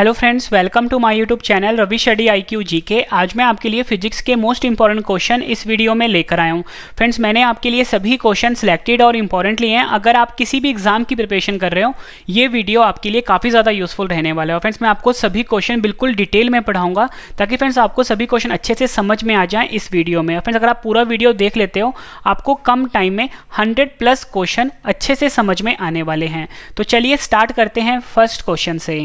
Hello friends welcome to my YouTube channel Ravi शेडी I Q G के आज मैं आपके लिए फिजिक्स के मोस्ट इंपॉर्टेंट क्वेश्चन इस वीडियो में लेकर आया हूं फ्रेंड्स मैंने आपके लिए सभी क्वेश्चन सिलेक्टेड और इंपॉर्टेंट लिए हैं अगर आप किसी भी एग्जाम की प्रिपरेशन कर रहे हो ये वीडियो आपके लिए काफ़ी ज़्यादा यूजफुल रहने वाला है फ्रेंड्स मैं आपको सभी क्वेश्चन बिल्कुल डिटेल में पढ़ाऊंगा ताकि फ्रेंड्स आपको सभी क्वेश्चन अच्छे से समझ में आ जाए इस वीडियो में फ्रेंड्स अगर आप पूरा वीडियो देख लेते हो आपको कम टाइम में हंड्रेड प्लस क्वेश्चन अच्छे से समझ में आने वाले हैं तो चलिए स्टार्ट करते हैं फर्स्ट क्वेश्चन से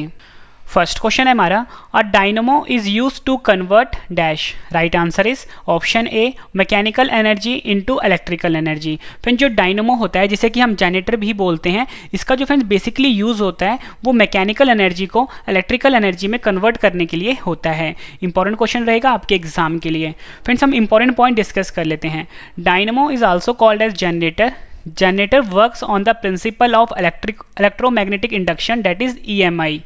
फर्स्ट क्वेश्चन है हमारा a dynamo is use to convert dash right answer is option A mechanical energy into electrical energy friend जो डायनमो होता है जिसे कि हम जनरेटर भी बोलते हैं इसका जो फ्रेंड्स बेसिकली यूज होता है वो मैकेनिकल एनर्जी को इलेक्ट्रिकल एनर्जी में कन्वर्ट करने के लिए होता है इंपॉर्टेंट क्वेश्चन रहेगा आपके एग्जाम के लिए फ्रेंड्स हम इंपॉर्टेंट पॉइंट डिस्कस कर लेते हैं dynamo is also called as generator on the principle of electric electromagnetic induction electromagnetic is E M I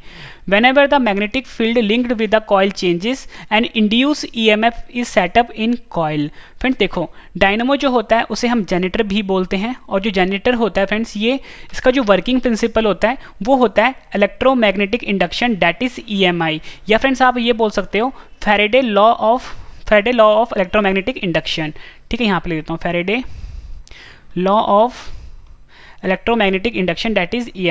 whenever the magnetic field linked with the coil changes an induced emf is set up in coil friends देखो dynamo जो होता है उसे हम generator भी बोलते हैं और जो जनरेटर होता है फ्रेंड्स ये इसका जो वर्किंग प्रिंसिपल होता है वो होता है electromagnetic induction that is EMI या फ्रेंड्स आप ये बोल सकते हो Faraday law of Faraday law of electromagnetic induction ठीक है यहाँ पे लिख देता हूँ Faraday law of electromagnetic induction that is E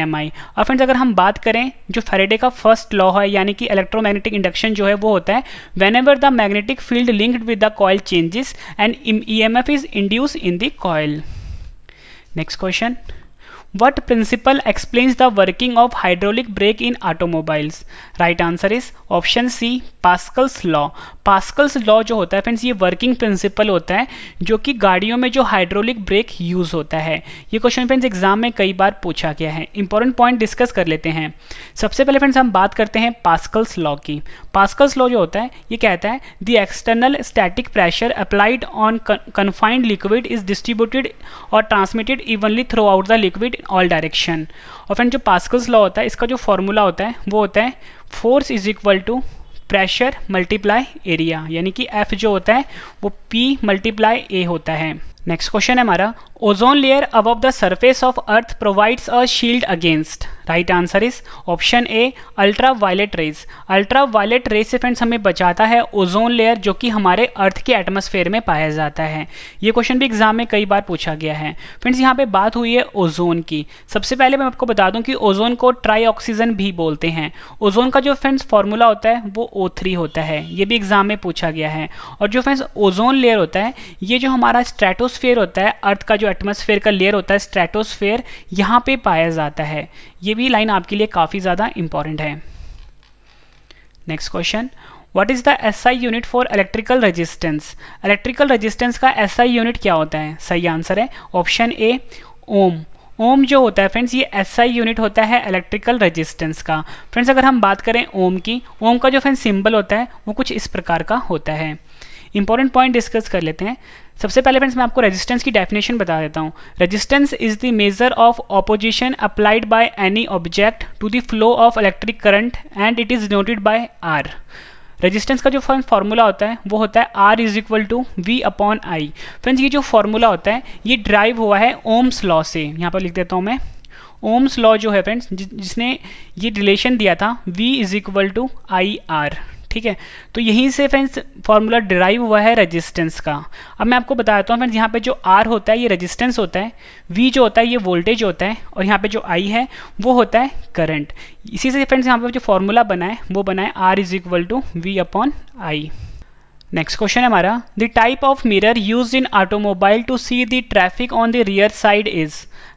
और फ्रेंड्स अगर हम बात करें जो फेरेडे का फर्स्ट लॉ है यानी कि इलेक्ट्रोमैग्नेटिक इंडक्शन जो है वो होता है whenever the magnetic field linked with the coil changes and E M F is induce in the coil next question what principle explains the working of hydraulic brake in automobiles right answer is option C Pascal's law Pascal's law जो होता है friends ये working principle होता है जो कि गाड़ियों में जो हाइड्रोलिक ब्रेक यूज़ होता है ये क्वेश्चन फ्रेंड्स एग्जाम में कई बार पूछा गया है इंपॉर्टेंट पॉइंट डिस्कस कर लेते हैं सबसे पहले फ्रेंड्स हम बात करते हैं पास्कल्स लॉ की पास्कल्स लॉ जो होता है ये कहता है the external static pressure applied on confined liquid is distributed और transmitted evenly throughout the liquid in all direction और फ्रेंड जो पास्कल्स लॉ होता है इसका जो फॉर्मूला होता है वो होता है force is equal to pressure multiply area यानी कि एफ जो होता है वो पी मल्टीप्लाई ए होता है नेक्स्ट क्वेश्चन है हमारा ozone layer above the surface of earth provides a shield against right answer is option A ultraviolet rays ultraviolet rays से फ्रेंड्स हमें बचाता है ओजोन लेयर जो कि हमारे अर्थ के एटमोसफेयर में पाया जाता है ये क्वेश्चन भी एग्जाम में कई बार पूछा गया है फ्रेंड्स यहाँ पे बात हुई है ओजोन की सबसे पहले मैं आपको बता दूँ कि ओजोन को ट्राई ऑक्सीजन भी बोलते हैं ओजोन का जो फ्रेंड्स फॉर्मूला होता है वो ओ थ्री होता है ये भी एग्जाम में पूछा गया है और जो फ्रेंड्स ओजोन लेयर होता है ये जो हमारा स्ट्रेटो स्ट्रेटोस्फेयर होता है अर्थ का जो एटमोसफेयर का लेयर होता है स्ट्रेटोस्फेयर यहाँ पे पाया जाता है ये भी लाइन आपके लिए काफ़ी ज़्यादा इंपॉर्टेंट है next question what is the S I unit for electrical resistance electrical resistance का एस आई यूनिट क्या होता है सही आंसर है ऑप्शन ए ओम ओम जो होता है फ्रेंड्स ये एस आई यूनिट होता है इलेक्ट्रिकल रजिस्टेंस का फ्रेंड्स अगर हम बात करें ओम की ओम का जो फ्रेंड सिंबल होता है वो कुछ इस प्रकार का होता है इंपॉर्टेंट पॉइंट डिस्कस कर लेते हैं सबसे पहले फ्रेंड्स मैं आपको रेजिस्टेंस की डेफिनेशन बता देता हूँ resistance is the measure of opposition applied by any object to the flow of electric current and it is denoted by R resistance का जो फॉर्मूला होता है वो होता है R is equal to V upon I friends ये जो formula होता है ये ड्राइव हुआ है ओम्स लॉ से यहाँ पर लिख देता हूँ मैं ओम्स लॉ जो है फ्रेंड्स जिसने ये रिलेशन दिया था V is equal to I R ठीक है तो यहीं से फ्रेंड्स फार्मूला डिराइव हुआ है रेजिस्टेंस का अब मैं आपको बताता हूँ फ्रेंड्स यहाँ पे जो आर होता है ये रेजिस्टेंस होता है वी जो होता है ये वोल्टेज होता है और यहाँ पे जो आई है वो होता है करंट इसी से फ्रेंड्स यहाँ पे जो फार्मूला बना है वो बनाए R is equal to V upon I next question है हमारा the type of mirror use in automobile to see the traffic on the rear side is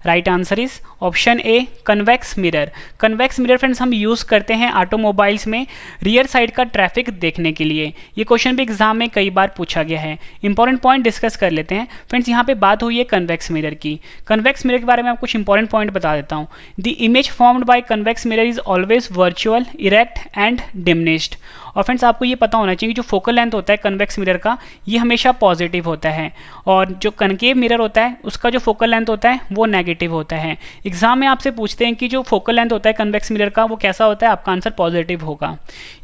right answer is option A convex mirror convex mirror friends हम use करते हैं automobiles में rear side का traffic देखने के लिए ये question भी एग्जाम में कई बार पूछा गया है इंपॉर्टेंट पॉइंट डिस्कस कर लेते हैं फ्रेंड्स यहाँ पे बात हुई है कन्वेक्स मिरर की कन्वेक्स मिरर के बारे में आप कुछ इंपॉर्टेंट पॉइंट बता देता हूँ the image formed by convex mirror is always virtual erect and diminished और फ्रेंड्स आपको ये पता होना चाहिए कि जो फोकल लेंथ होता है कन्वेक्स मिरर का ये हमेशा पॉजिटिव होता है और जो कनकेव मिरर होता है उसका जो फोकल लेंथ होता है वो नेगेटिव होता है एग्जाम में आपसे पूछते हैं कि जो फोकल लेंथ होता है कन्वेक्स मिरर का वो कैसा होता है आपका आंसर पॉजिटिव होगा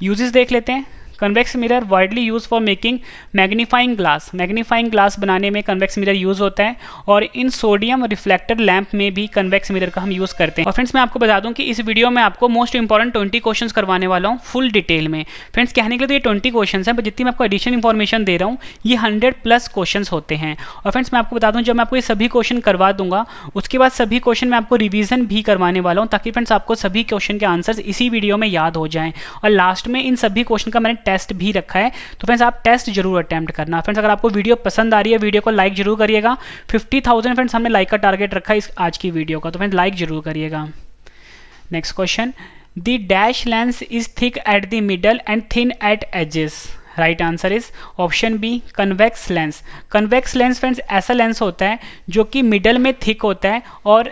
यूजेस देख लेते हैं convex mirror widely use for making magnifying glass magnifying glass बनाने में कन्वेक्स मिरर यूज होता है और इन सोडियम रिफ्लेक्टर लैंप में भी कन्वेक्स मिरर का हम यूज करते हैं और फ्रेंड्स मैं आपको बता दूं कि इस वीडियो में आपको मोस्ट इंपॉर्टेंट ट्वेंटी क्वेश्चन करवाने वाला हूँ फुल डिटेल में फ्रेंड्स कहने के लिए तो ये ट्वेंटी क्वेश्चन है जितनी मैं आपको एडिशन इन्फॉर्मेशन दे रहा हूँ ये हंड्रेड प्लस क्वेश्चन होते हैं और फ्रेंड्स मैं आपको बता दूँ जब मैं आपको ये सभी क्वेश्चन करवा दूंगा उसके बाद सभी क्वेश्चन मैं आपको रिविजन भी करवाने वाला हूँ ताकि फ्रेंड्स आपको सभी क्वेश्चन के आंसर इसी वीडियो में याद हो जाए और लास्ट में इन सभी क्वेश्चन का मैंने टेस्ट भी रखा है तो फ्रेंड्स आप टेस्ट जरूर अटैम्प्ट करना फ्रेंड्स अगर आपको वीडियो पसंद आ रही है वीडियो को लाइक जरूर करिएगा फिफ्टी फ्रेंड्स हमने लाइक का टारगेट रखा है इस आज की वीडियो का तो फ्रेंड्स लाइक जरूर करिएगा next question the dash lens is thick at the middle and thin at edges right answer is option B convex lens convex lens friends ऐसा लेंस होता है जो कि मिडल में थिक होता है और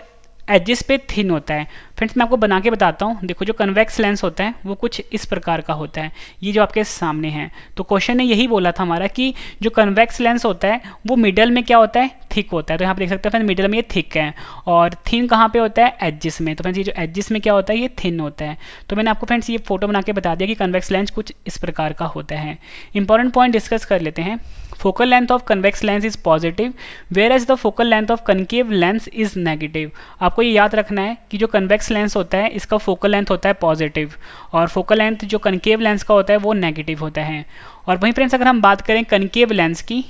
एजिस पे थिन होता है फ्रेंड्स मैं आपको बना के बताता हूँ देखो जो कन्वेक्स लेंस होता है वो कुछ इस प्रकार का होता है ये जो आपके सामने है तो क्वेश्चन ने यही बोला था हमारा कि जो कन्वेक्स लेंस होता है वो मिडल में क्या होता है थिक होता है तो यहाँ पर देख सकते हैं फ्रेंड मिडल में ये थिक है और थिन कहाँ पर होता है एजिस में तो फ्रेंड्स ये जो एजिस में क्या होता है ये थिन होता है तो मैंने आपको फ्रेंड्स ये फोटो बना के बता दिया कि कन्वेक्स लेंस कुछ इस प्रकार का होता है इंपॉर्टेंट पॉइंट डिस्कस कर लेते हैं focal length of convex lens is positive whereas the focal length of concave lens is negative आपको ये याद रखना है कि जो कन्वेक्स लेंस होता है इसका फोकल लेंथ होता है पॉजिटिव और फोकल लेंथ जो कनकेव लेंस का होता है वो नेगेटिव होता है और वहीं फ्रेंड्स अगर हम बात करें कनकेव लेंस की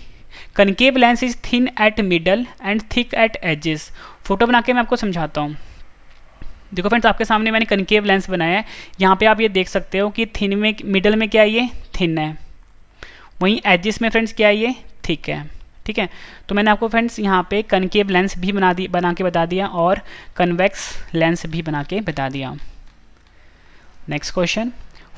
concave lens is thin at middle and thick at edges photo बना के मैं आपको समझाता हूँ देखो फ्रेंड्स आपके सामने मैंने कनकेव लेंस बनाया है यहाँ पे आप ये देख सकते हो कि थिन में मिडल में क्या ये थिन है वहीं एजिस में फ्रेंड्स क्या है ये थिक है ठीक है तो मैंने आपको फ्रेंड्स यहाँ पे कनकेव लेंस भी बना दी बना के बता दिया और कन्वेक्स लेंस भी बना के बता दिया next question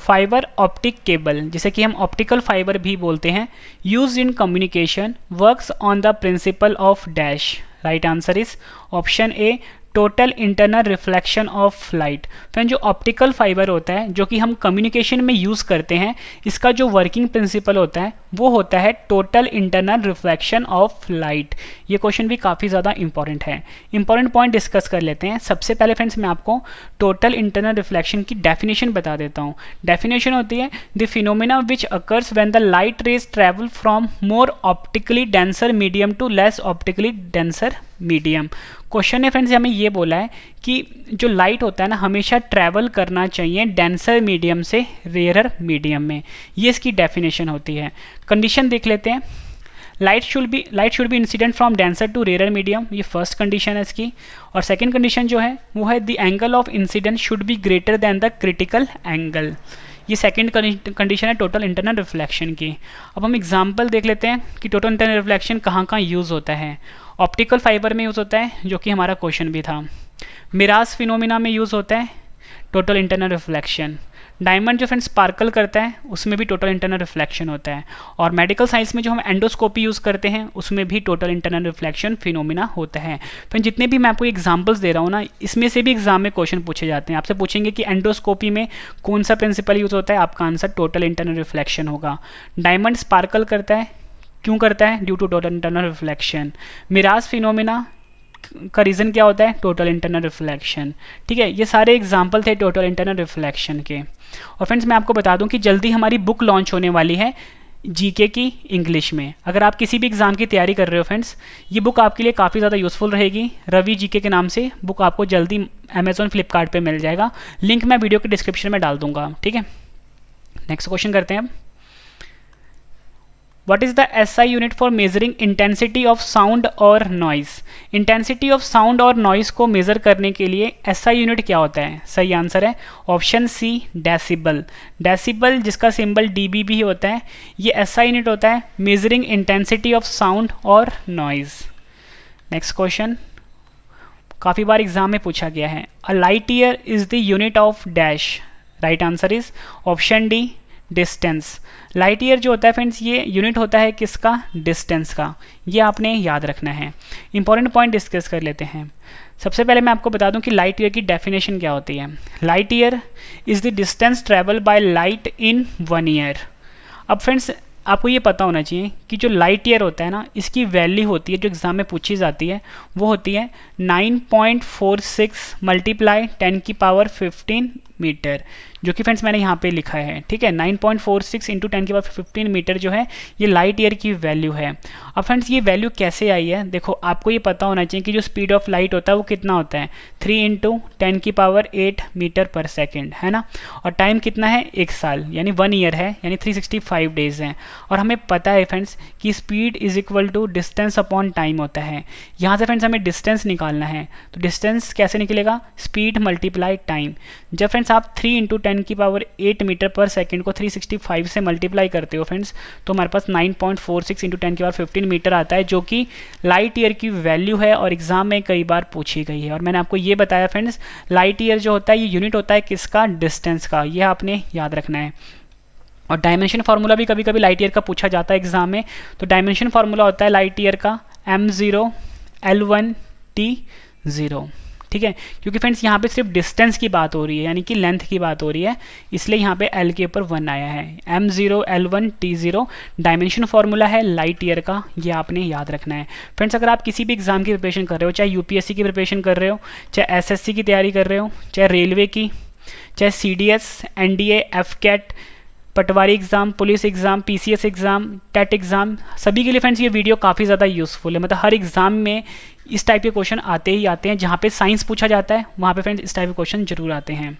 fibre optic cable जिसे कि हम ऑप्टिकल फाइबर भी बोलते हैं use in communication works on the principle of dash right answer is option A total internal reflection of light friend जो ऑप्टिकल फाइबर होता है जो कि हम कम्युनिकेशन में यूज़ करते हैं इसका जो वर्किंग प्रिंसिपल होता है वो होता है total internal reflection of light ये क्वेश्चन भी काफ़ी ज़्यादा इंपॉर्टेंट है इंपॉर्टेंट पॉइंट डिस्कस कर लेते हैं सबसे पहले फ्रेंड्स मैं आपको टोटल इंटरनल रिफ्लेक्शन की डेफिनेशन बता देता हूँ डेफिनेशन होती है the phenomena which occurs when the light rays travel from more optically denser medium to less optically denser medium question है फ्रेंड्स हमें ये बोला है कि जो लाइट होता है ना हमेशा ट्रैवल करना चाहिए डेंसर मीडियम से रेयरर मीडियम में ये इसकी डेफिनेशन होती है कंडीशन देख लेते हैं light should be light should be incident from denser to rare medium ये फर्स्ट कंडीशन है इसकी और सेकेंड कंडीशन जो है वो है the angle of incident should be greater than the critical angle ये सेकेंड कंडीशन है टोटल इंटरनल रिफ्लेक्शन की अब हम एग्जाम्पल देख लेते हैं कि टोटल इंटरनल रिफ्लेक्शन कहाँ कहाँ यूज़ होता है ऑप्टिकल फाइबर में यूज़ होता है जो कि हमारा क्वेश्चन भी था मिराज फिनोमिना में यूज़ होता है टोटल इंटरनल रिफ्लेक्शन डायमंड जो फ्रेंड स्पार्कल करता है उसमें भी टोटल इंटरनल रिफ्लेक्शन होता है और मेडिकल साइंस में जो हम एंडोस्कोपी यूज़ करते हैं उसमें भी टोटल इंटरनल रिफ्लेक्शन फिनोमिना होता है फ्रेंड जितने भी मैं आपको एग्जाम्पल्स दे रहा हूँ ना इसमें से भी एग्जाम में क्वेश्चन पूछे जाते हैं आपसे पूछेंगे कि एंडोस्कोपी में कौन सा प्रिंसिपल यूज़ होता है आपका आंसर टोटल इंटरनल रिफ्लेक्शन होगा डायमंड स्पार्कल करता है क्यों करता है due to total internal reflection mirage phenomena का रीज़न क्या होता है टोटल इंटरनल रिफ्लेक्शन ठीक है ये सारे एग्जाम्पल थे टोटल इंटरनल रिफ्लेक्शन के और फ्रेंड्स मैं आपको बता दूं कि जल्दी हमारी बुक लॉन्च होने वाली है जीके की इंग्लिश में अगर आप किसी भी एग्ज़ाम की तैयारी कर रहे हो फ्रेंड्स ये बुक आपके लिए काफ़ी ज़्यादा यूज़फुल रहेगी रवि जीके के नाम से बुक आपको जल्दी अमेज़ोन फ्लिपकार्ट मिल जाएगा लिंक मैं वीडियो के डिस्क्रिप्शन में डाल दूंगा ठीक है नेक्स्ट क्वेश्चन करते हैं अब what is the SI unit for measuring intensity of sound और noise intensity of sound और noise को measure करने के लिए SI unit क्या होता है सही आंसर है ऑप्शन C decibel decibel जिसका सिंबल dB भी होता है ये SI unit होता है measuring intensity of sound और noise नेक्स्ट क्वेश्चन काफ़ी बार एग्जाम में पूछा गया है a light year is the unit of dash right answer is option D distance light year जो होता है फ्रेंड्स ये यूनिट होता है किसका डिस्टेंस का ये आपने याद रखना है इंपॉर्टेंट पॉइंट डिस्कस कर लेते हैं सबसे पहले मैं आपको बता दूं कि लाइट ईयर की डेफिनेशन क्या होती है light year is the distance travel by light in one year अब फ्रेंड्स आपको ये पता होना चाहिए कि जो लाइट ईयर होता है ना इसकी वैल्यू होती है जो एग्ज़ाम में पूछी जाती है वो होती है 9.46 मल्टीप्लाई टेन की पावर 15 मीटर जो कि फ्रेंड्स मैंने यहाँ पे लिखा है ठीक है 9.46 point four six into ten के बाद फिफ्टीन मीटर जो है ये लाइट ईयर की वैल्यू है अब फ्रेंड्स ये वैल्यू कैसे आई है देखो आपको ये पता होना चाहिए कि जो स्पीड ऑफ लाइट होता है वो कितना होता है थ्री इंटू टेन की power eight metre per second है ना और टाइम कितना है एक साल यानी वन ईयर है यानी थ्री सिक्सटी फाइव डेज है और हमें पता है फ्रेंड्स कि speed is equal to distance upon time होता है यहाँ से फ्रेंड्स हमें डिस्टेंस निकालना है तो डिस्टेंस कैसे निकलेगा स्पीड मल्टीप्लाई टाइम जब फ्रेंड्स आप थ्री इंटू 10 की पावर 8 मीटर पर सेकंड को 365 से मल्टीप्लाई करते हो फ्रेंड्स तो हमारे पास 9.46 point four six into ten की पावर 15 मीटर आता है जो कि लाइट ईयर की वैल्यू है और एग्जाम में कई बार पूछी गई है और मैंने आपको ये बताया फ्रेंड्स लाइट ईयर जो होता है ये यूनिट होता है किसका डिस्टेंस का ये आपने याद रखना है और डायमेंशन फार्मूला भी कभी कभी लाइट ईयर का पूछा जाता है एग्जाम में तो डायमेंशन फार्मूला होता है लाइट ईयर का M zero L one T zero ठीक है क्योंकि फ्रेंड्स यहाँ पे सिर्फ डिस्टेंस की बात हो रही है यानी कि लेंथ की बात हो रही है इसलिए यहाँ पे एल के ऊपर वन आया है M zero L one T zero dimension formula है लाइट ईयर का ये आपने याद रखना है फ्रेंड्स अगर आप किसी भी एग्ज़ाम की प्रिपरेशन कर रहे हो चाहे यूपीएससी की प्रिपरेशन कर रहे हो चाहे एस की तैयारी कर रहे हो चाहे रेलवे की चाहे C D S N D F CAT Patwari exam police exam PCS exam TET exam सभी के लिए फ्रेंड्स ये वीडियो काफ़ी ज़्यादा यूज़फुल है मतलब हर एग्ज़ाम में इस टाइप के क्वेश्चन आते ही आते हैं जहाँ पे साइंस पूछा जाता है वहाँ पे फ्रेंड्स इस टाइप के क्वेश्चन जरूर आते हैं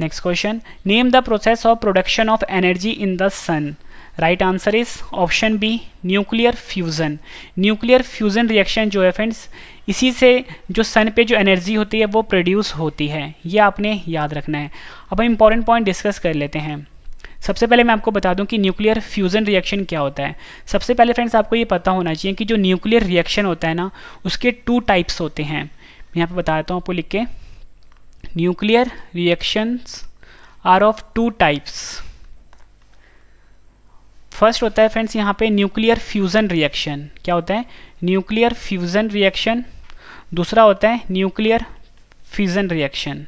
next question name the process of production of energy in the sun right answer is option B nuclear fusion nuclear fusion reaction जो है फ्रेंड्स इसी से जो सन पे जो एनर्जी होती है वो प्रोड्यूस होती है ये आपने याद रखना है अब हम इंपॉर्टेंट पॉइंट डिस्कस कर लेते हैं सबसे पहले मैं आपको बता दूं कि न्यूक्लियर फ्यूज़न रिएक्शन क्या होता है सबसे पहले फ्रेंड्स आपको ये पता होना चाहिए कि जो न्यूक्लियर रिएक्शन होता है ना उसके टू टाइप्स होते हैं मैं यहाँ पर बताता हूँ आपको लिख के nuclear reactions are of two types first होता है फ्रेंड्स यहाँ पे न्यूक्लियर फ्यूज़न रिएक्शन क्या होता है न्यूक्लियर फ्यूज़न रिएक्शन दूसरा होता है न्यूक्लियर फ्यूज़न रिएक्शन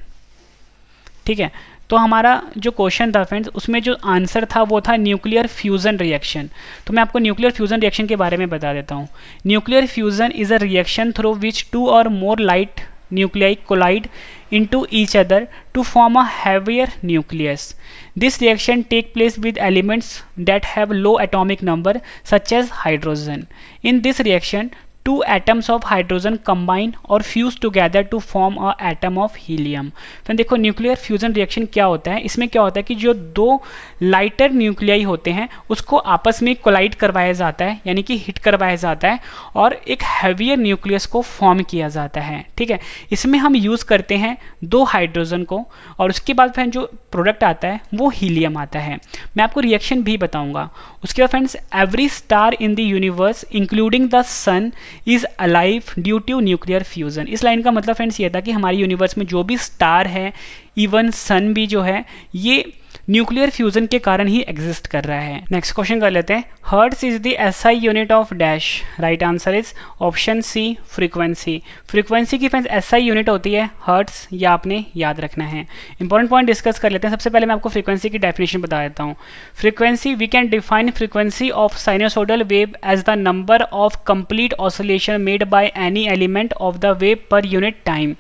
ठीक है तो हमारा जो क्वेश्चन था फ्रेंड्स उसमें जो आंसर था वो था न्यूक्लियर फ्यूज़न रिएक्शन तो मैं आपको न्यूक्लियर फ्यूज़न रिएक्शन के बारे में बता देता हूँ nuclear fusion is a reaction through which two or more light nuclei collide in into each other to form a heavier nucleus this reaction take place with elements that have low atomic number such as hydrogen in this reaction two atoms of hydrogen combine or fuse together to form a atom of helium फिर देखो nuclear fusion reaction क्या होता है इसमें क्या होता है कि जो दो लाइटर न्यूक्लियाई होते हैं उसको आपस में कोलाइड करवाया जाता है यानी कि हिट करवाया जाता है और एक हैवियर न्यूक्लियस को फॉर्म किया जाता है ठीक है इसमें हम यूज़ करते हैं दो हाइड्रोजन को और उसके बाद फ्रेंड जो प्रोडक्ट आता है वो हीलियम आता है मैं आपको रिएक्शन भी बताऊंगा उसके बाद friends every star in the universe including the sun is alive due to nuclear fusion इस लाइन का मतलब फ्रेंड्स ये था कि हमारे यूनिवर्स में जो भी स्टार है इवन सन भी जो है ये न्यूक्लियर फ्यूजन के कारण ही एग्जिस्ट कर रहा है नेक्स्ट क्वेश्चन कर लेते हैं hertz is the S I unit of dash right answer is option C frequency frequency की फ्रेंड्स एस आई यूनिट होती है हर्ट्स या आपने याद रखना है इंपॉर्टेंट पॉइंट डिस्कस कर लेते हैं सबसे पहले मैं आपको फ्रीक्वेंसी की डेफिनेशन बता देता हूँ frequency we can define frequency of sinusoidal wave as the number of complete oscillation made by any element of the wave per unit time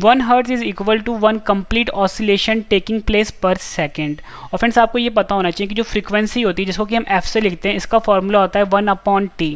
one hertz is equal to one complete oscillation taking place per second और friends आपको ये पता होना चाहिए कि जो frequency होती है जिसको कि हम एफ से लिखते हैं इसका फॉर्मूला होता है वन अपॉन टी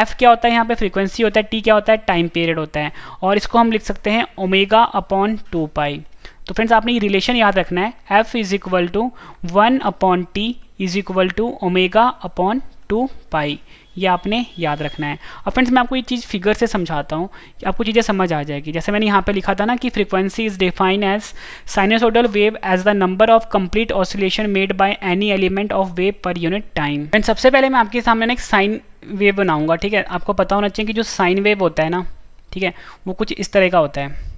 एफ क्या होता है यहाँ पे फ्रीक्वेंसी होता है टी क्या होता है टाइम पीरियड होता है और इसको हम लिख सकते हैं ओमेगा अपॉन टू पाई तो फ्रेंड्स आपने ये रिलेशन याद रखना है F is equal to one upon T is equal to omega upon two pi ये आपने याद रखना है और फ्रेंड्स मैं आपको ये चीज़ फिगर से समझाता हूँ आपको चीज़ें समझ आ जाएगी जैसे मैंने यहाँ पे लिखा था ना कि frequency is define as sinusoidal wave as the number of complete oscillation made by any element of wave per unit time friend सबसे पहले मैं आपके सामने एक साइन वेव बनाऊंगा ठीक है आपको पता होना चाहिए कि जो साइन वेव होता है ना ठीक है वो कुछ इस तरह का होता है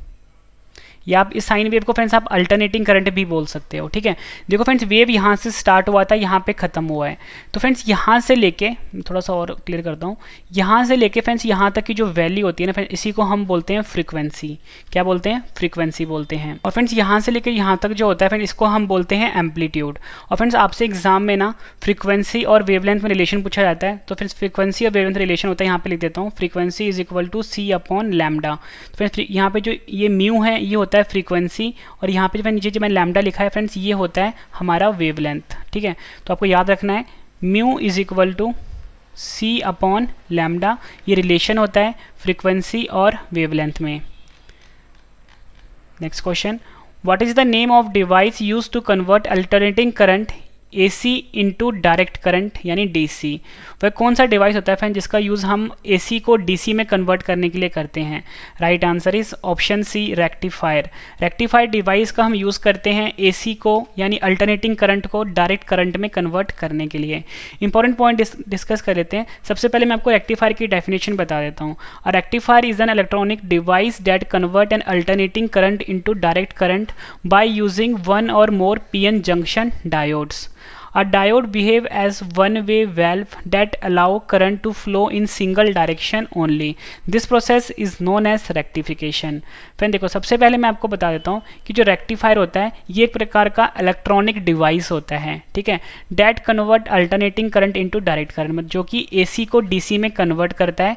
या आप इस साइन वेव को फ्रेंड्स आप अल्टरनेटिंग करंट भी बोल सकते हो ठीक है देखो फ्रेंड्स वेव यहाँ से स्टार्ट हुआ था यहाँ पे ख़त्म हुआ है तो फ्रेंड्स यहाँ से लेके थोड़ा सा और क्लियर करता हूँ यहाँ से लेके फ्रेंड्स यहाँ तक की जो वैली होती है ना फ्रेंड्स इसी को हम बोलते हैं फ्रिक्वेंसी क्या बोलते हैं फ्रिक्वेंसी बोलते हैं और फ्रेंड्स यहाँ से लेकर यहाँ तक जो होता है फ्रेंड इसको हम बोलते हैं एम्पलीट्यूड और फ्रेंड्स आपसे एग्जाम में ना फ्रीक्वेंसी और वेव में रिलेशन पूछा जाता है तो फ्रेंड्स फ्रिक्वेंसी और लेंथ रिलेशन होता है यहाँ पे लिख देता हूँ frequency is equal to C upon lambda तो फ्रेंड्स यहाँ पर जो ये म्यू है ये होता है होता है फ्रीक्वेंसी और यहाँ पे जो नीचे जो मैंने लैमडा लिखा है फ्रेंड्स ये होता है हमारा वेवलेंथ ठीक है तो आपको याद रखना है mu is equal to C upon lambda ये रिलेशन होता है फ्रीक्वेंसी और वेवलेंथ में next question what is the name of device use to convert alternating current A C into direct current यानी डी सी वह कौन सा डिवाइस होता है फैन जिसका यूज़ हम ए सी को डी सी में कन्वर्ट करने के लिए करते हैं right answer is option C rectifier rectifier device का हम यूज़ करते हैं ए सी को यानी अल्टरनेटिंग करंट को डायरेक्ट करंट में कन्वर्ट करने के लिए इंपॉर्टेंट पॉइंट डिस्कस कर लेते हैं सबसे पहले मैं आपको रेक्टिफायर की डेफिनेशन बता देता हूँ और rectifier is an electronic device that convert an alternating current into direct current by using one or more P N junction diodes A diode behave as one-way valve that allow current to flow in single direction only. This process is known as rectification. Friend देखो सबसे पहले मैं आपको बता देता हूँ कि जो रेक्टिफायर होता है ये एक प्रकार का इलेक्ट्रॉनिक डिवाइस होता है ठीक है that convert alternating current into direct current जो कि ए सी को डी सी में कन्वर्ट करता है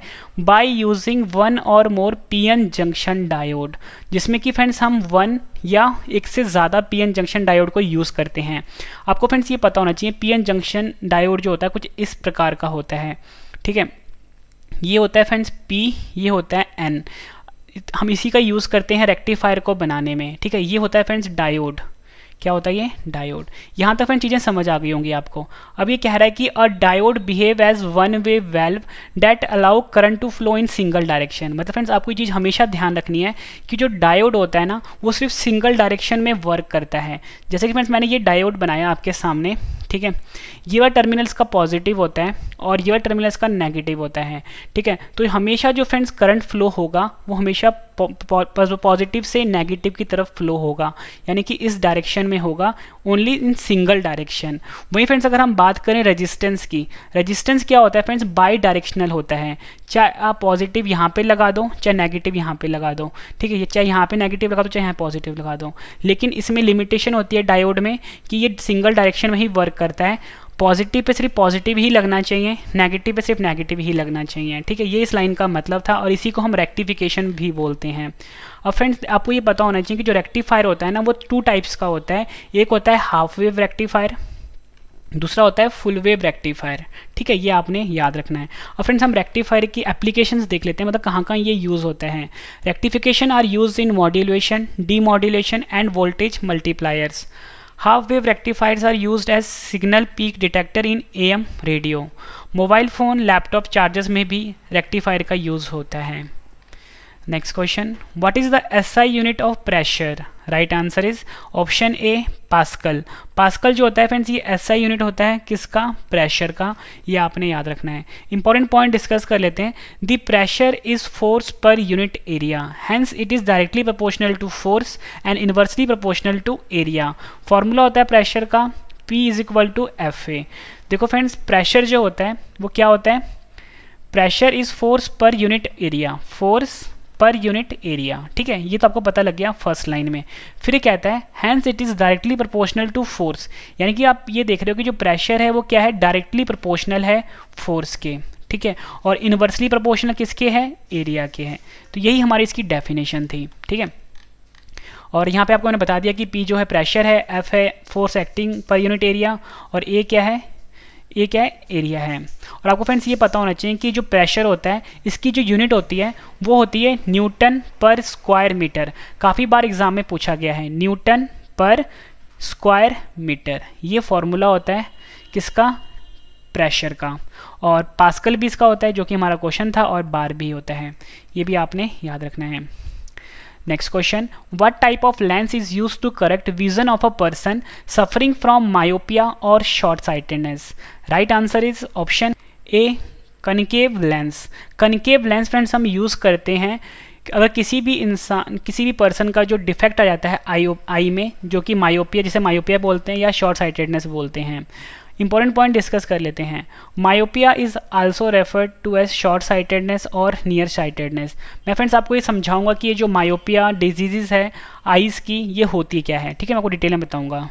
by using one or more P N junction diode जिसमें कि फ्रेंड्स हम वन या एक से ज़्यादा पीएन जंक्शन डायोड को यूज़ करते हैं आपको फ्रेंड्स ये पता होना होना चाहिए पीएन जंक्शन डायोड जो होता है कुछ इस प्रकार का होता है ठीक है ये होता है फ्रेंड्स पी ये होता है एन हम इसी का यूज़ करते हैं रेक्टिफायर को बनाने में ठीक है ये होता है फ्रेंड्स डायोड क्या होता है ये डायोड यहाँ तक फ्रेंड चीज़ें समझ आ गई होंगी आपको अब ये कह रहा है कि a diode behave as one way valve that allow current to flow in single direction मतलब फ्रेंड्स आपको ये चीज़ हमेशा ध्यान रखनी है कि जो डायोड होता है ना वो सिर्फ सिंगल डायरेक्शन में वर्क करता है जैसे कि फ्रेंड्स मैंने ये डायोड बनाया आपके सामने ठीक है ये वाला टर्मिनल्स का पॉजिटिव होता है और ये वाला टर्मिनल्स का नेगेटिव होता है ठीक है तो हमेशा जो फ्रेंड्स करंट फ्लो होगा वो हमेशा पॉजिटिव से नेगेटिव की तरफ फ्लो होगा यानी कि इस डायरेक्शन में होगा ओनली इन सिंगल डायरेक्शन वहीं फ्रेंड्स अगर हम बात करें रेजिस्टेंस की रेजिस्टेंस क्या होता है फ्रेंड्स बाई डायरेक्शनल होता है चाहे आप पॉजिटिव यहाँ पे लगा दो चाहे नेगेटिव यहाँ पे लगा दो ठीक है चाहे यहाँ पे नेगेटिव लगा दो चाहे यहाँ पॉजिटिव लगा दो लेकिन इसमें लिमिटेशन होती है डायोड में कि ये सिंगल डायरेक्शन में ही वर्क करता है पॉजिटिव पे सिर्फ पॉजिटिव ही लगना चाहिए नेगेटिव पे सिर्फ नेगेटिव ही लगना चाहिए ठीक है ये इस लाइन का मतलब था और इसी को हम रेक्टिफिकेशन भी बोलते हैं और फ्रेंड्स आपको ये पता होना चाहिए कि जो रेक्टिफायर होता है ना वो टू टाइप्स का होता है एक होता है हाफ वेव रेक्टिफायर दूसरा होता है फुल वेव रेक्टिफायर ठीक है ये आपने याद रखना है और फ्रेंड्स हम रेक्टिफायर की एप्लीकेशंस देख लेते हैं मतलब कहाँ कहाँ ये यूज़ होते हैं rectification are use in modulation D and voltage multipliers wave wave are use as signal peak detector in A M radio mobile phone laptop chargers में भी रेक्टिफायर का यूज़ होता है next question what is the SI unit of pressure right answer is option A pascal pascal जो होता है friends ये ऐसा SI यूनिट होता है किसका प्रेशर का ये आपने याद रखना है इंपॉर्टेंट पॉइंट डिस्कस कर लेते हैं the pressure is force per unit area hence it is directly proportional to force and inversely proportional to area formula होता है प्रेशर का P is equal to F A देखो फ्रेंड्स प्रेशर जो होता है वो क्या होता है pressure is force per unit area force per unit area ठीक है ये तो आपको पता लग गया फर्स्ट लाइन में फिर ये कहता है hence it is directly proportional to force यानी कि आप ये देख रहे हो कि जो प्रेशर है वो क्या है डायरेक्टली प्रोपोर्शनल है फोर्स के ठीक है और इन्वर्सली प्रोपोर्शनल किसके है एरिया के हैं तो यही हमारी इसकी डेफिनेशन थी ठीक है और यहाँ पे आपको मैंने बता दिया कि पी जो है प्रेशर है एफ है force acting per unit area और ए क्या है ये क्या है एरिया है और आपको फ्रेंड्स ये पता होना चाहिए कि जो प्रेशर होता है इसकी जो यूनिट होती है वो होती है न्यूटन पर स्क्वायर मीटर काफ़ी बार एग्ज़ाम में पूछा गया है न्यूटन पर स्क्वायर मीटर ये फॉर्मूला होता है किसका प्रेशर का और पास्कल भी इसका होता है जो कि हमारा क्वेश्चन था और बार भी होता है ये भी आपने याद रखना है next question what type of lens is use to correct vision of a person suffering from myopia or short sightedness right answer is option A concave lens concave lens friends हम यूज़ करते हैं अगर किसी भी इंसान किसी भी person का जो डिफेक्ट आ जाता है आई आई में जो कि मायोपिया जिसे मायोपिया बोलते हैं या शॉर्ट साइटेडनेस बोलते हैं इंपॉर्टेंट पॉइंट डिस्कस कर लेते हैं myopia is also referred to as short sightedness or near sightedness मैं फ्रेंड्स आपको ये समझाऊंगा कि ये जो मायोपिया डिजीजेज है आइज़ की ये होती क्या है ठीक है मैं आपको डिटेल में बताऊँगा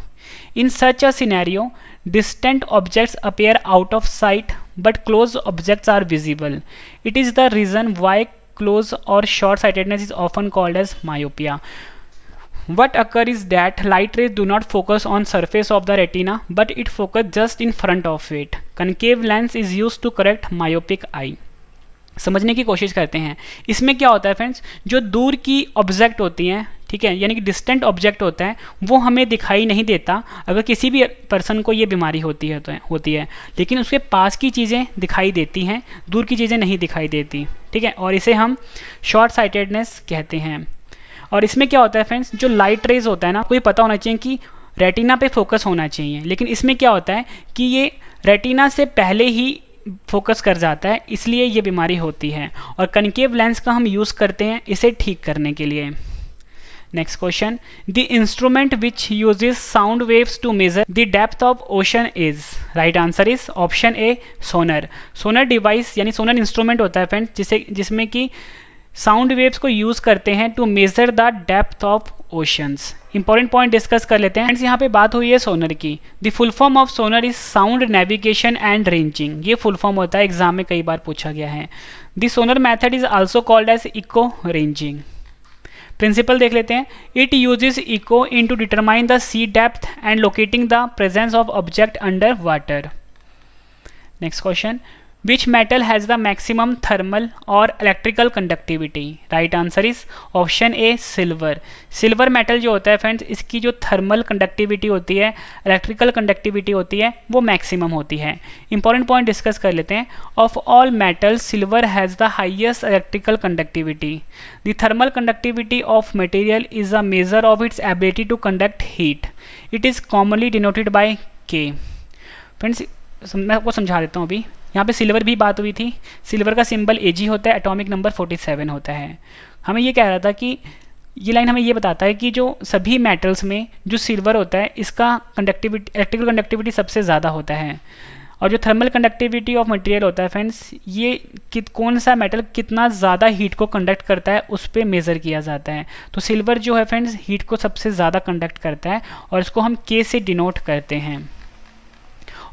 in such a scenario distant objects appear out of sight but close objects are visible it is the reason why close or short sightedness is often called as myopia what occur is that light rays do not focus on surface of the retina but it focus just in front of it concave lens is use to correct myopic eye समझने की कोशिश करते हैं इसमें क्या होता है friends जो दूर की ऑब्जेक्ट होती हैं ठीक है यानी कि डिस्टेंट ऑब्जेक्ट होता है वो हमें दिखाई नहीं देता अगर किसी भी पर्सन को ये बीमारी होती है तो होती है लेकिन उसके पास की चीज़ें दिखाई देती हैं दूर की चीज़ें नहीं दिखाई देती ठीक है और इसे हम शॉर्ट साइटेडनेस कहते हैं और इसमें क्या होता है फ्रेंड्स जो लाइट रेज होता है ना कोई पता होना चाहिए कि रेटिना पे फोकस होना चाहिए लेकिन इसमें क्या होता है कि ये रेटिना से पहले ही फोकस कर जाता है इसलिए ये बीमारी होती है और कनकेव लेंस का हम यूज़ करते हैं इसे ठीक करने के लिए next question the instrument which use sound waves to measure the depth of ocean is right answer is option A sonar sonar device यानी सोनर इंस्ट्रूमेंट होता है फ्रेंड जिसे जिसमें कि साउंड वेव्स को यूज़ करते हैं to measure the depth of oceans important point discuss कर लेते हैं फ्रेंड्स यहाँ पे बात हुई है सोनर की the full form of sonar is sound navigation and ranging ये फुल फॉर्म होता है एग्जाम में कई बार पूछा गया है the sonar method is also called as echo ranging principle देख लेते हैं it use echo in to determine the sea depth and locating the presence of object under water next question Which metal has the maximum thermal or electrical conductivity? Right answer is option A silver. Silver metal जो होता है friends इसकी जो thermal conductivity होती है electrical conductivity होती है वो maximum होती है Important point discuss कर लेते हैं Of all metals, silver has the highest electrical conductivity. The thermal conductivity of material is a measure of its ability to conduct heat. It is commonly denoted by K. Friends मैं आपको समझा देता हूँ अभी यहाँ पे सिल्वर भी बात हुई थी सिल्वर का सिंबल ए होता है एटॉमिक नंबर 47 होता है हमें ये कह रहा था कि ये लाइन हमें ये बताता है कि जो सभी मेटल्स में जो सिल्वर होता है इसका कंडक्टिविटी इलेक्ट्रिकल कंडक्टिविटी सबसे ज़्यादा होता है और जो थर्मल कंडक्टिविटी ऑफ मटेरियल होता है फ्रेंड्स ये कित कौन सा मेटल कितना ज़्यादा हीट को कंडक्ट करता है उस पर मेज़र किया जाता है तो सिल्वर जो है फ्रेंड्स हीट को सबसे ज़्यादा कंडक्ट करता है और इसको हम के से डिनोट करते हैं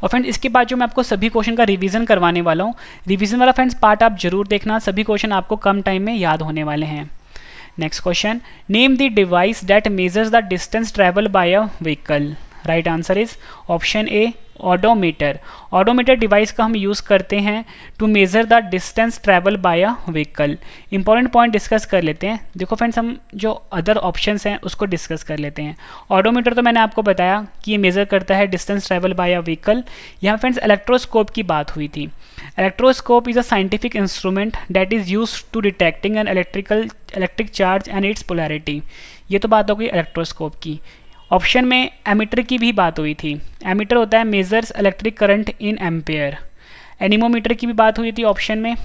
और फ्रेंड्स इसके बाद जो मैं आपको सभी क्वेश्चन का रिवीजन करवाने वाला हूँ रिवीजन वाला फ्रेंड्स पार्ट आप जरूर देखना सभी क्वेश्चन आपको कम टाइम में याद होने वाले हैं next question name the device that measures the distance travel by a vehicle right answer is option A odometer odometer device का हम यूज़ करते हैं to measure the distance travel by a vehicle important point discuss कर लेते हैं देखो friends हम जो अदर ऑप्शंस हैं उसको डिस्कस कर लेते हैं ऑडोमीटर तो मैंने आपको बताया कि ये मेज़र करता है distance travel by a vehicle यहाँ फ्रेंड्स इलेक्ट्रोस्कोप की बात हुई थी electroscope is a scientific instrument that is use to detecting an electrical electric charge and its polarity ये तो बात हो गई इलेक्ट्रोस्कोप की ऑप्शन में एमीटर की भी बात हुई थी एमीटर होता है measures electric current in ampere anemometer की भी बात हुई थी ऑप्शन में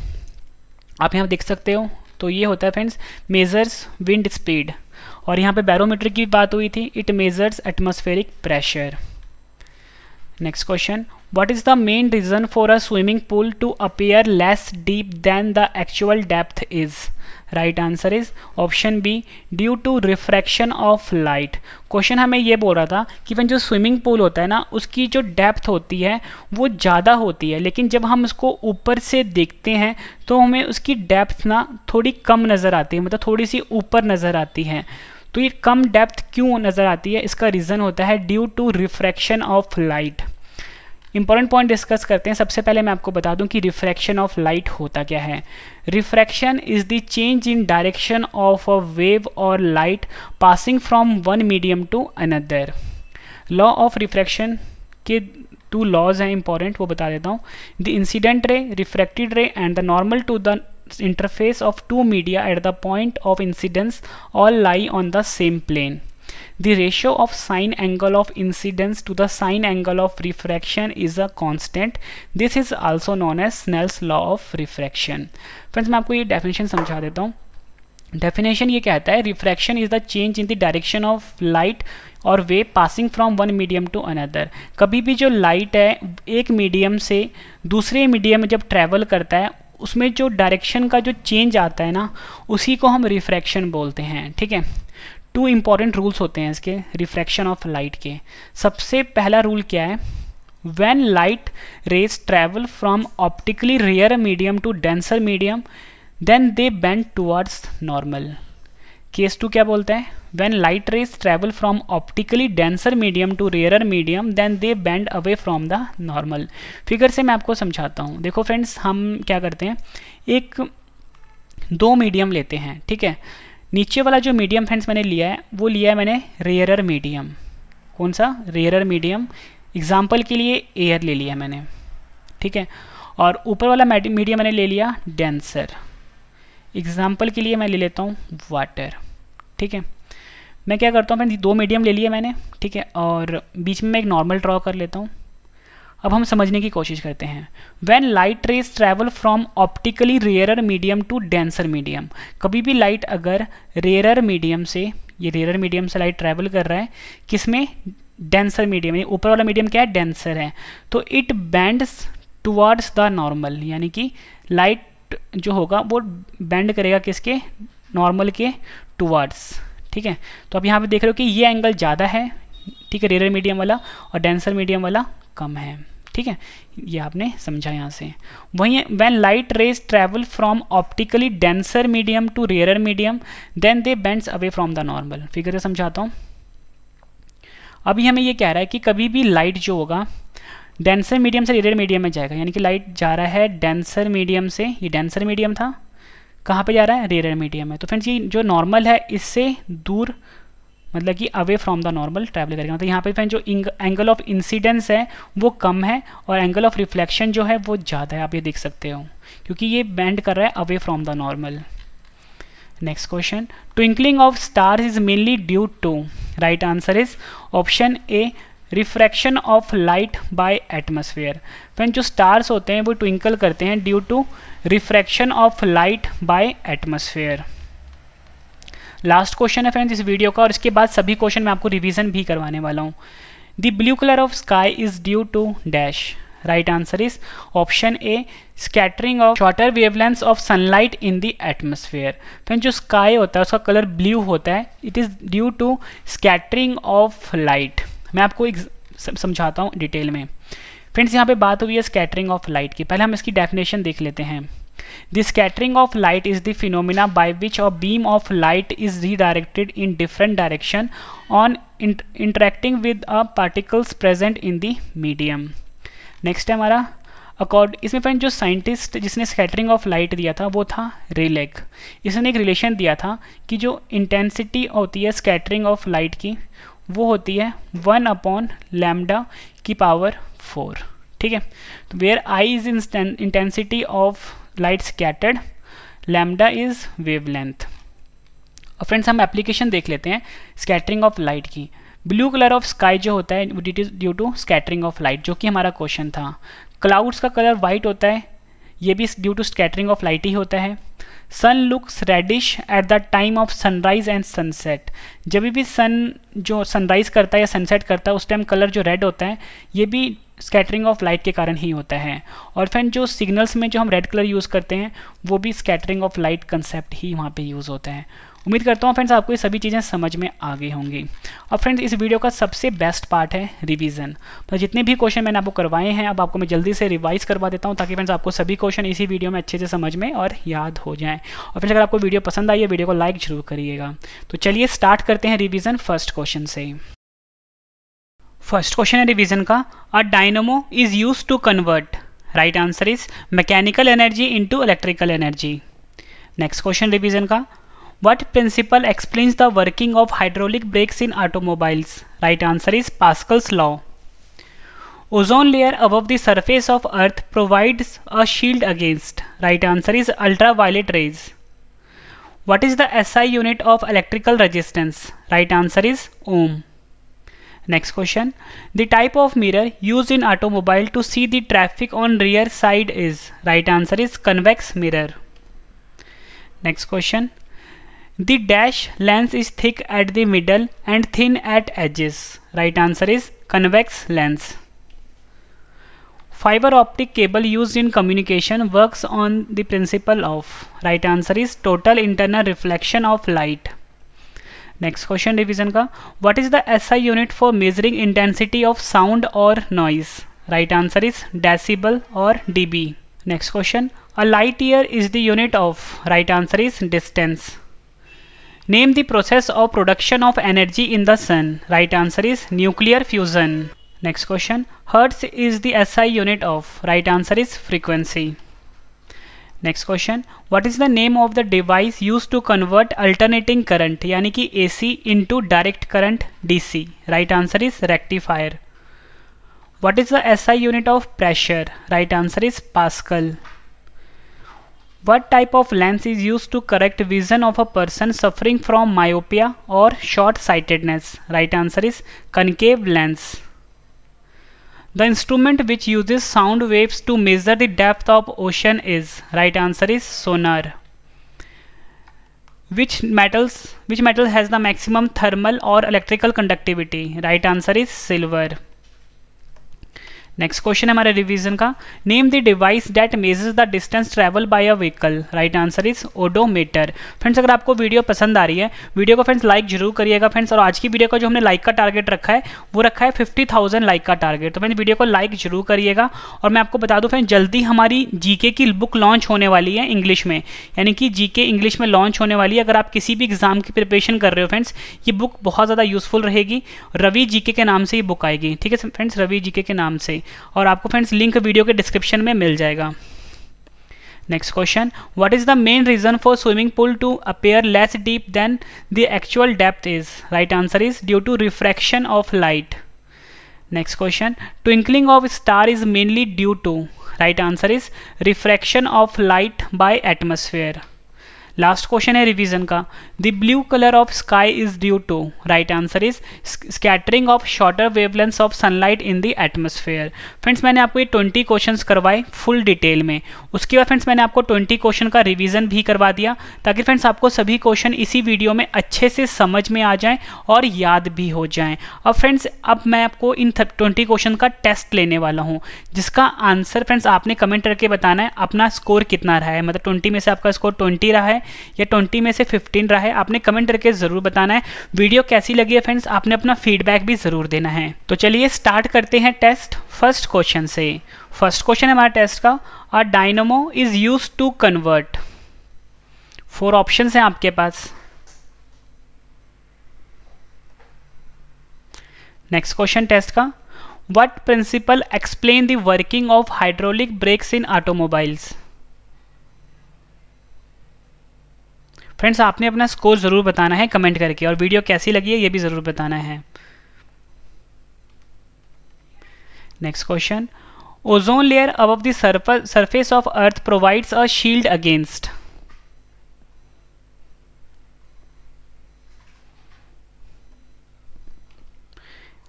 आप यहाँ देख सकते हो तो ये होता है फ्रेंड्स मेजर्स विंड स्पीड और यहाँ पे बैरोमीटर की बात हुई थी it measures atmospheric pressure next question what is the main reason for a swimming pool to appear less deep than the actual depth is right answer is option B due to refraction of light question हमें ये बोल रहा था कि one जो swimming pool होता है ना उसकी जो डेप्थ होती है वो ज़्यादा होती है लेकिन जब हम उसको ऊपर से देखते हैं तो हमें उसकी डेप्थ ना थोड़ी कम नज़र आती है मतलब थोड़ी सी ऊपर नज़र आती है तो ये कम डेप्थ क्यों नज़र आती है इसका रीज़न होता है due to refraction of light important point discuss करते हैं सबसे पहले मैं आपको बता दूं कि रिफ्रैक्शन ऑफ लाइट होता क्या है refraction is the change in direction of a wave और light passing from one medium to another law of refraction के टू लॉज हैं इंपॉर्टेंट वो बता देता हूँ the incident ray refracted ray and the normal to the interface of two media at the point of incidence all lie on the same plane The ratio of sine angle of incidence to the sine angle of refraction is a constant. This is also known as Snell's law of refraction. Friends मैं आपको ये definition समझा देता हूँ definition ये कहता है refraction is the change in the direction of light और wave passing from one medium to another कभी भी जो लाइट है एक मीडियम से दूसरे मीडियम में जब ट्रैवल करता है उसमें जो डायरेक्शन का जो चेंज आता है ना उसी को हम रिफ्रैक्शन बोलते हैं ठीक है टू इंपॉर्टेंट रूल्स होते हैं इसके रिफ्रैक्शन ऑफ लाइट के सबसे पहला रूल क्या है when light rays travel from optically rare medium to denser medium then they bend towards normal case two क्या बोलते हैं when light rays travel from optically denser medium to rare medium then they bend away from the normal figure से मैं आपको समझाता हूँ देखो friends हम क्या करते हैं एक दो मीडियम लेते हैं ठीक है नीचे वाला जो मीडियम फ्रेंड्स मैंने लिया है वो लिया है मैंने रेयरर मीडियम कौन सा रेयरर मीडियम एग्जाम्पल के लिए एयर ले लिया मैंने ठीक है और ऊपर वाला मीडियम मैंने ले लिया डेंसर एग्जाम्पल के लिए मैं ले लेता हूँ वाटर ठीक है मैं क्या करता हूँ फ्रेंड्स दो मीडियम ले लिए मैंने ठीक है और बीच में मैं एक नॉर्मल ड्रॉ कर लेता हूँ अब हम समझने की कोशिश करते हैं when light rays travel from optically rarer medium to denser medium कभी भी लाइट अगर रेयरर मीडियम से ये रेयरर मीडियम से लाइट ट्रैवल कर रहा है किसमें डेंसर मीडियम यानी ऊपर वाला मीडियम क्या है डेंसर है तो it bends towards the normal यानी कि लाइट जो होगा वो बैंड करेगा किसके नॉर्मल के टुवर्ड्स ठीक है तो आप यहाँ पे देख रहे हो कि ये एंगल ज़्यादा है ठीक है रेयर मीडियम वाला और डेंसर मीडियम वाला कम है ठीक है ये आपने समझा यहाँ से वहीं when light rays travel from optically denser medium to rare medium then they bends away from the normal figure से समझाता हूँ अभी हमें ये कह रहा है कि कभी भी लाइट जो होगा डेंसर मीडियम से रेयर मीडियम में जाएगा यानी कि लाइट जा रहा है डेंसर मीडियम से ये डेंसर मीडियम था कहाँ पे जा रहा है रेयर मीडियम में तो फ्रेंड्स ये जो नॉर्मल है इससे दूर मतलब कि away from the normal travel करेगा मतलब यहाँ पे फ्रेंड जो एंगल ऑफ इंसिडेंस है वो कम है और एंगल ऑफ रिफ्लेक्शन जो है वो ज़्यादा है आप ये देख सकते हो क्योंकि ये बैंड कर रहा है away from the normal next question twinkling of stars is mainly due to right answer is option A refraction of light by atmosphere friend जो स्टार्स होते हैं वो ट्विंकल करते हैं due to refraction of light by atmosphere last question है friends इस video का और इसके बाद सभी क्वेश्चन मैं आपको रिविजन भी करवाने वाला हूँ the blue colour of sky is due to dash right answer is option A scattering of shorter wavelengths of sunlight in the atmosphere friend जो स्काई होता है उसका कलर ब्लू होता है it is due to scattering of light मैं आपको समझाता हूँ डिटेल में फ्रेंड्स यहाँ पे बात हुई है स्कैटरिंग ऑफ लाइट की पहले हम इसकी डेफिनेशन देख लेते हैं The scattering of light is the phenomena by which a beam of light is redirected in different direction on int interacting with a particles present in the medium. Next है हमारा accord इसमें friend जो scientist जिसने scattering of light दिया था वो था रेलेग इसने एक रिलेशन दिया था कि जो इंटेंसिटी होती है स्कैटरिंग ऑफ लाइट की वो होती है वन अपॉन लैमडा की पावर फोर ठीक है तो where I is intensity of light scattered lambda is wave और फ्रेंड्स हम एप्लीकेशन देख लेते हैं स्कैटरिंग ऑफ लाइट की ब्लू कलर ऑफ स्काई जो होता है it is due to scattering of light जो कि हमारा क्वेश्चन था क्लाउड्स का कलर वाइट होता है ये भी due to scattering of light ही होता है sun looks reddish at the time of sunrise and sunset जब भी सन जो सनराइज करता है या सनसेट करता है उस टाइम कलर जो रेड होता है ये भी स्कैटरिंग ऑफ लाइट के कारण ही होता है और फिर जो सिग्नल्स में जो हम रेड कलर यूज़ करते हैं वो भी स्कैटरिंग ऑफ लाइट कंसेप्ट ही वहाँ पे यूज़ होते हैं उम्मीद करता हूँ फ्रेंड्स आपको ये सभी चीज़ें समझ में आ गई होंगी और फ्रेंड्स इस वीडियो का सबसे बेस्ट पार्ट है रिवीजन तो जितने भी क्वेश्चन मैंने आपको करवाए हैं अब आपको मैं जल्दी से रिवाइज करवा देता हूँ ताकि फ्रेंड्स आपको सभी क्वेश्चन इसी वीडियो में अच्छे से समझ में और याद हो जाए और फ्रेंड्स अगर आपको वीडियो पसंद आई है वीडियो को लाइक जरूर करिएगा तो चलिए स्टार्ट करते हैं रिविज़न फर्स्ट क्वेश्चन से फर्स्ट क्वेश्चन है रिविजन का a dynamo is use to convert right answer is mechanical energy into electrical energy next question revision का What principle explains the working of hydraulic brakes in automobiles? Right answer is Pascal's law. Ozone layer above the surface of earth provides a shield against. Right answer is ultraviolet rays. What is the SI unit of electrical resistance? Right answer is ohm. Next question. The type of mirror used in automobile to see the traffic on rear side is? Right answer is convex mirror. Next question. The dash lens is thick at the middle and thin at edges. Right answer is convex lens. Fiber optic cable used in communication works on the principle of right answer is total internal reflection of light. Next question revision ka. What is the SI unit for measuring intensity of sound or noise? Right answer is decibel or dB. Next question. A light year is the unit of right answer is distance. Name the process of production of energy in the sun. Right answer is nuclear fusion. Next question. Hertz is the SI unit of. Right answer is frequency. Next question. What is the name of the device used to convert alternating current yani AC into direct current DC? Right answer is rectifier. What is the SI unit of pressure? Right answer is Pascal. What type of lens is used to correct vision of a person suffering from myopia or short-sightedness? Right answer is concave lens. The instrument which uses sound waves to measure the depth of ocean is? Right answer is sonar. Which metals which metal has the maximum thermal or electrical conductivity? Right answer is silver. Next question है हमारे revision का name the device that measures the distance travel by a vehicle right answer is odometer friends अगर आपको video पसंद आ रही है video को friends like जरूर करिएगा फ्रेंड्स और आज की वीडियो का जो हमने लाइक का टारगेट रखा है वो रखा है फिफ्टी थाउजेंड लाइक का टारगेट तो फ्रेंड्स वीडियो को लाइक जरूर करिएगा और मैं आपको बता दूँ फ्रेंड जल्दी हमारी जीके की बुक लॉन्च होने वाली है इंग्लिश में यानी कि जीके इंग्लिश में लॉन्च होने वाली है अगर आप किसी भी एग्जाम की प्रिपरेशन कर रहे हो फ्रेंड्स ये बुक बहुत ज़्यादा यूजफुल रहेगी रवि जीके के नाम से ये बुक आएगी ठीक है फ्रेंड्स रवि जीके के नाम से और आपको फ्रेंड्स लिंक वीडियो के डिस्क्रिप्शन में मिल जाएगा next question what is the main reason for swimming pool to appear less deep than the actual depth is right answer is due to refraction of light next question twinkling of star is mainly due to right answer is refraction of light by atmosphere last question है revision का the blue colour of sky is due to right answer is scattering of shorter wavelengths of sunlight in the atmosphere friends मैंने आपको ये twenty question करवाए full detail में उसके बाद friends मैंने आपको ट्वेंटी क्वेश्चन का रिविजन भी करवा दिया ताकि फ्रेंड्स आपको सभी क्वेश्चन इसी वीडियो में अच्छे से समझ में आ जाए और याद भी हो जाए अब फ्रेंड्स अब मैं आपको इन ट्वेंटी क्वेश्चन का टेस्ट लेने वाला हूँ जिसका आंसर फ्रेंड्स आपने कमेंट करके बताना है अपना स्कोर कितना रहा है मतलब ट्वेंटी में से आपका स्कोर ट्वेंटी रहा है या ट्वेंटी में से फिफ्टीन रहा है आपने कमेंट करके ज़रूर बताना है वीडियो कैसी लगी है फ्रेंड्स आपने अपना फीडबैक भी ज़रूर देना है तो चलिए स्टार्ट करते हैं टेस्ट फर्स्ट क्वेश्चन से फर्स्ट क्वेश्चन हमारा टेस्ट का और dynamo is use to convert four option हैं आपके पास नेक्स्ट क्वेश्चन टेस्ट का what principle explain the working of hydraulic brakes in automobiles friends आपने अपना स्कोर ज़रूर बताना है कमेंट करके और वीडियो कैसी लगी है ये भी ज़रूर बताना है next question ozone layer above दर्फ surface of earth provides a shield against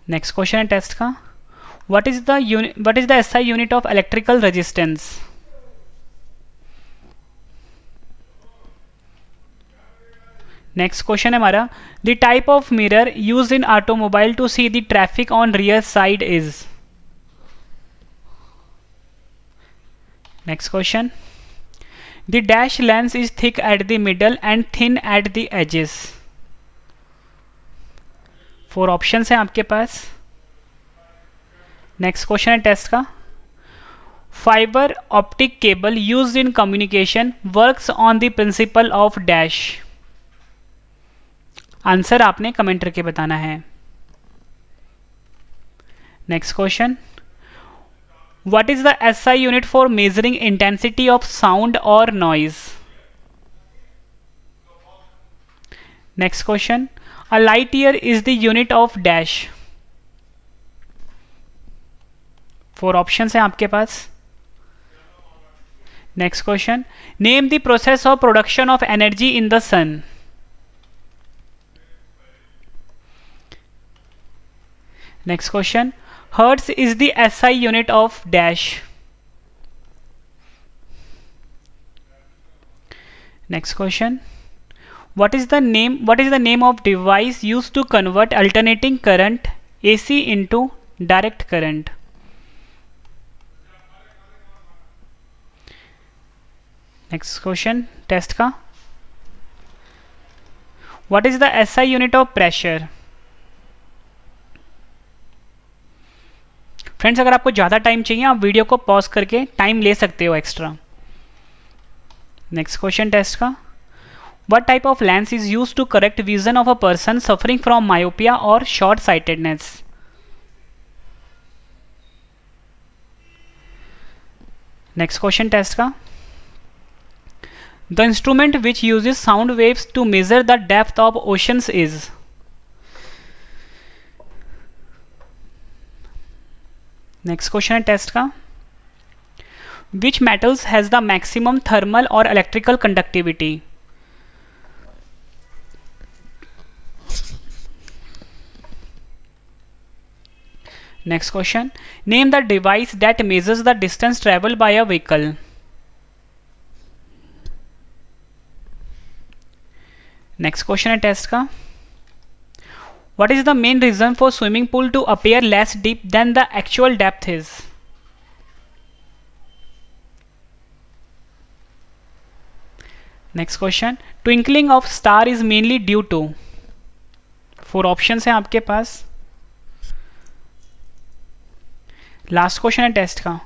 next question है टेस्ट का what is the what is the SI unit of electrical resistance next question है हमारा the type of mirror use in automobile to see the traffic on rear side is next question the dash lens is thick at the middle and thin at the edges four options हैं आपके पास next question है test का fibre optic cable use in communication works on the principle of dash answer आपने comment करके बताना है next question what is the SI unit for measuring intensity of sound और noise next question a light year is the unit of dash four option है आपके पास next question name the process of production of energy in the sun Next question. Hertz is the SI unit of dash. Next question. What is the name what is the name of device used to convert alternating current AC into direct current? Next question test ka. What is the SI unit of pressure? Friends अगर आपको ज़्यादा time चाहिए आप video को pause करके time ले सकते हो एक्स्ट्रा नेक्स्ट क्वेश्चन टेस्ट का what type of lens is use to correct vision of a person suffering from myopia और short sightedness next question test का the instrument which use sound waves to measure the depth of oceans is next question है test का which metals has the maximum thermal और electrical conductivity next question name the device that measures the distance travel by a vehicle next question है test का What is the main reason for swimming pool to appear less deep than the actual depth is? Next question twinkling of star is mainly due to four options हैं आपके पास last question है test का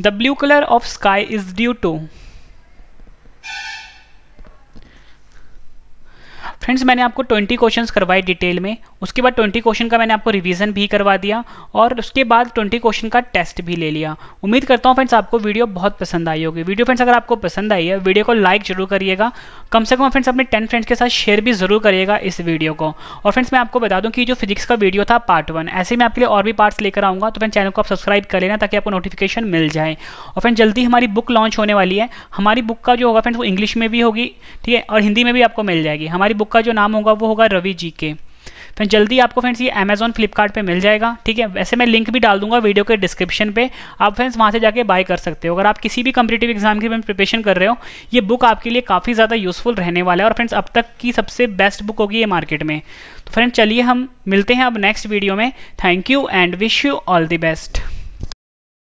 the blue colour of sky is due to friends मैंने आपको 20 questions करवाए detail में उसके बाद 20 क्वेश्चन का मैंने आपको रिवीजन भी करवा दिया और उसके बाद 20 क्वेश्चन का टेस्ट भी ले लिया उम्मीद करता हूँ फ्रेंड्स आपको वीडियो बहुत पसंद आई होगी वीडियो फ्रेंड्स अगर आपको पसंद आई है वीडियो को लाइक जरूर करिएगा कम से कम फ्रेंड्स अपने टेन फ्रेंड्स के साथ शेयर भी जरूर करिएगा इस वीडियो को और फ्रेंड्स मैं आपको बता दूँ कि जो फिजिक्स का वीडियो था पार्ट वन ऐसे मैं आपके लिए और भी पार्ट्स लेकर आऊँगा तो फ्रेंड चैनल को आप सब्सक्राइब कर लेना ताकि आपको नोटिफिकेशन मिल जाए और फ्रेंड जल्दी हमारी बुक लॉन्च होने वाली है हमारी बुक का जो होगा फ्रेंड्स वो इंग्लिश में भी होगी ठीक है और हिंदी में भी आपको मिल जाएगी हमारी बुक आपका जो नाम होगा वो होगा रवि जी के फिर तो जल्दी आपको फ्रेंड्स ये अमेजोन फ्लिपकार्ट पे मिल जाएगा ठीक है वैसे मैं लिंक भी डाल दूंगा वीडियो के डिस्क्रिप्शन पे आप फ्रेंड्स वहाँ से जाके बाय कर सकते हो अगर आप किसी भी कम्पिटेटिव एग्जाम की प्रिपरेशन कर रहे हो ये बुक आपके लिए काफ़ी ज़्यादा यूज़फुल रहने वाला है और फ्रेंड्स अब तक की सबसे बेस्ट बुक होगी ये मार्केट में तो फ्रेंड्स चलिए हम मिलते हैं अब नेक्स्ट वीडियो में thank you and wish you all the best